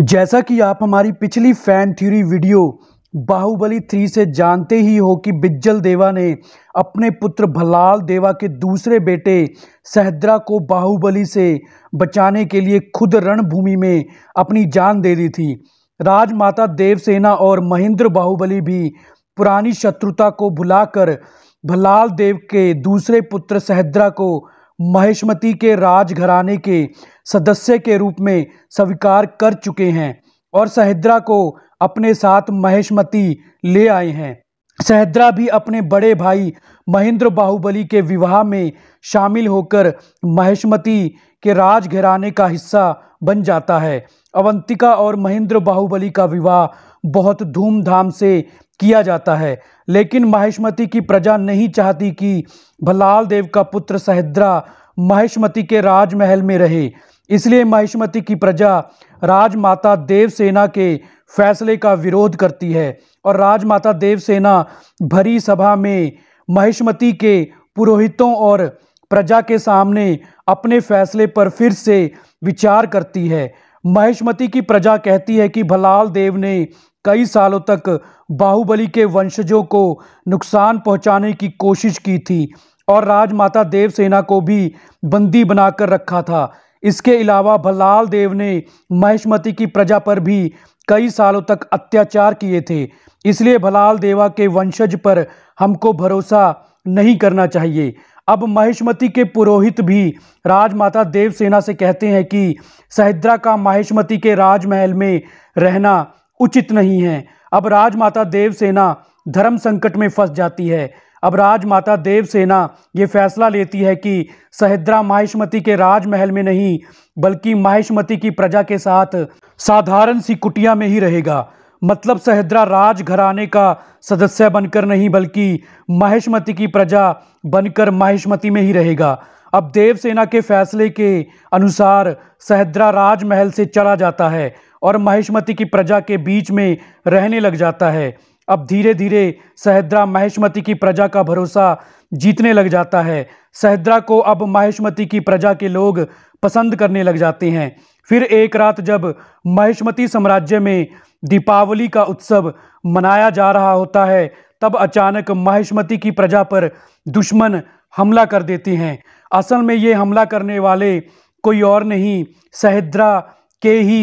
जैसा कि आप हमारी पिछली fan theory video Baahubali three से जानते ही हो कि बिज्जल देवा ने अपने पुत्र भलाल देवा के दूसरे बेटे सहद्रा को बाहुबली से बचाने के लिए खुद रणभूमि में अपनी जान दे दी थी राजमाता देवसेना और महेंद्र बाहुबली भी पुरानी शत्रुता को भुलाकर भलाल देव के दूसरे पुत्र सहद्रा को महेशमती के राजघराने के सदस्य के रूप में स्वीकार कर चुके हैं और सहद्रा को अपने साथ महेशमती ले आए हैं सहद्रा भी अपने बड़े भाई महेंद्र बाहुबली के विवाह में शामिल होकर महेशमती के राज घराने का हिस्सा बन जाता है अवंतिका और महेंद्र बाहुबली का विवाह बहुत धूमधाम से किया जाता है लेकिन महेशमती की प्रजा नहीं चाहती कि भलाल देव का पुत्र सहद्रा महिष्मति के राजमहल में रहे इसलिए महिष्मती की प्रजा राजमाता देवसेना के फैसले का विरोध करती है और राजमाता देवसेना भरी सभा में महिष्मती के पुरोहितों और प्रजा के सामने अपने फैसले पर फिर से विचार करती है महिष्मति की प्रजा कहती है कि भलाल देव ने कई सालों तक बाहुबली के वंशजों को नुकसान पहुंचाने की कोशिश की थी और राजमाता देवसेना को भी बंदी बनाकर रखा था इसके अलावा भलाल देव ने महेशमती की प्रजा पर भी कई सालों तक अत्याचार किए थे इसलिए भलाल देवा के वंशज पर हमको भरोसा नहीं करना चाहिए अब महेशमती के पुरोहित भी राजमाता देवसेना से कहते हैं कि सहिद्रा का महेशमती के राजमहल में रहना उचित नहीं है अब राजमाता देवसेना धर्म संकट में फंस जाती है अब राजमाता देवसेना ये फैसला लेती है कि सहिद्रा माहिष्मति के राजमहल में नहीं बल्कि माहिष्मति की प्रजा के साथ साधारण सी कुटिया में ही रहेगा मतलब सहिद्रा राज घराने का सदस्य बनकर नहीं बल्कि महेशमति की प्रजा बनकर महेशमती में ही रहेगा अब देवसेना के फैसले के अनुसार सहद्रा राजमहल से चला जाता है और महेशमती की प्रजा के बीच में रहने लग जाता है अब धीरे धीरे सहद्रा महेशमती की प्रजा का भरोसा जीतने लग जाता है सहद्रा को अब महेशमती की प्रजा के लोग पसंद करने लग जाते हैं फिर एक रात जब महेशमती साम्राज्य में दीपावली का उत्सव मनाया जा रहा होता है तब अचानक महेशमती की प्रजा पर दुश्मन हमला कर देते हैं असल में ये हमला करने वाले कोई और नहीं सहद्रा के ही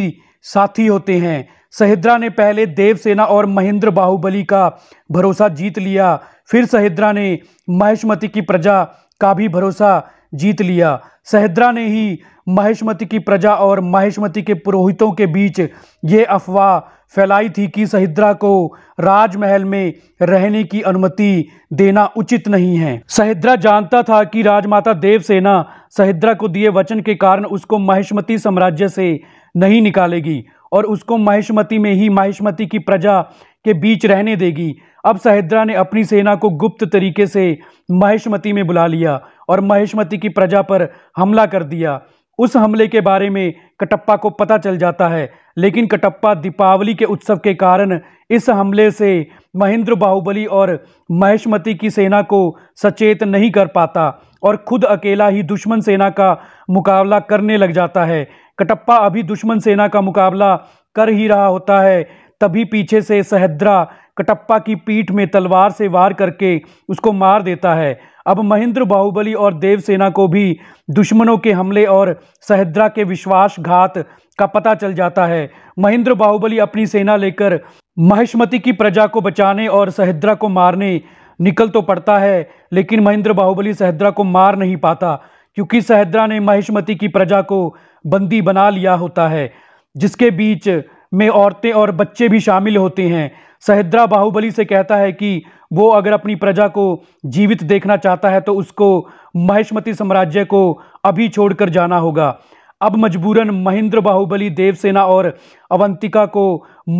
साथी होते हैं सहिद्रा ने पहले देवसेना और महेंद्र बाहुबली का भरोसा जीत लिया फिर सहिद्रा ने महेशमती की प्रजा का भी भरोसा जीत लिया सहिद्रा ने ही महेशमती की प्रजा और महेशमती के पुरोहितों के बीच ये अफवाह फैलाई थी कि सहिद्रा को राजमहल में रहने की अनुमति देना उचित नहीं है सहिद्रा जानता था कि राजमाता देवसेना सहिद्रा को दिए वचन के कारण उसको महेशमती साम्राज्य से नहीं निकालेगी और उसको महिष्मति में ही महिष्मति की प्रजा के बीच रहने देगी अब सहेद्रा ने अपनी सेना को गुप्त तरीके से महिष्मति में बुला लिया और महिष्मति की प्रजा पर हमला कर दिया उस हमले के बारे में कटप्पा को पता चल जाता है लेकिन कटप्पा दीपावली के उत्सव के कारण इस हमले से महेंद्र बाहुबली और महेशमती की सेना को सचेत नहीं कर पाता और खुद अकेला ही दुश्मन सेना का मुकाबला करने लग जाता है कटप्पा अभी दुश्मन सेना का मुकाबला कर ही रहा होता है तभी पीछे से सहद्रा कटप्पा की पीठ में तलवार से वार करके उसको मार देता है अब महेंद्र बाहुबली और देवसेना को भी दुश्मनों के हमले और सहद्रा के विश्वासघात का पता चल जाता है महेंद्र बाहुबली अपनी सेना लेकर महेशमती की प्रजा को बचाने और सहद्रा को मारने निकल तो पड़ता है लेकिन महेंद्र बाहुबली सहद्रा को मार नहीं पाता क्योंकि सहद्रा ने महेशमती की प्रजा को बंदी बना लिया होता है जिसके बीच में औरतें और बच्चे भी शामिल होते हैं सहद्रा बाहुबली से कहता है कि वो अगर अपनी प्रजा को जीवित देखना चाहता है तो उसको महेशमती साम्राज्य को अभी छोड़कर जाना होगा अब मजबूरन महेंद्र बाहुबली देवसेना और अवंतिका को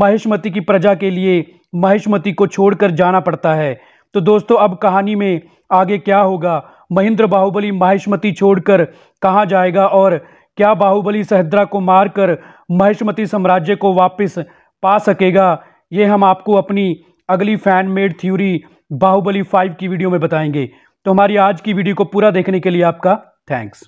महेशमती की प्रजा के लिए महेशमती को छोड़कर जाना पड़ता है तो दोस्तों अब कहानी में आगे क्या होगा महेंद्र बाहुबली महेशमती छोड़कर कहाँ जाएगा और क्या बाहुबली सहद्रा को मारकर महिष्मती साम्राज्य को वापस पा सकेगा ये हम आपको अपनी अगली fan made theory Baahubali five की वीडियो में बताएंगे तो हमारी आज की वीडियो को पूरा देखने के लिए आपका थैंक्स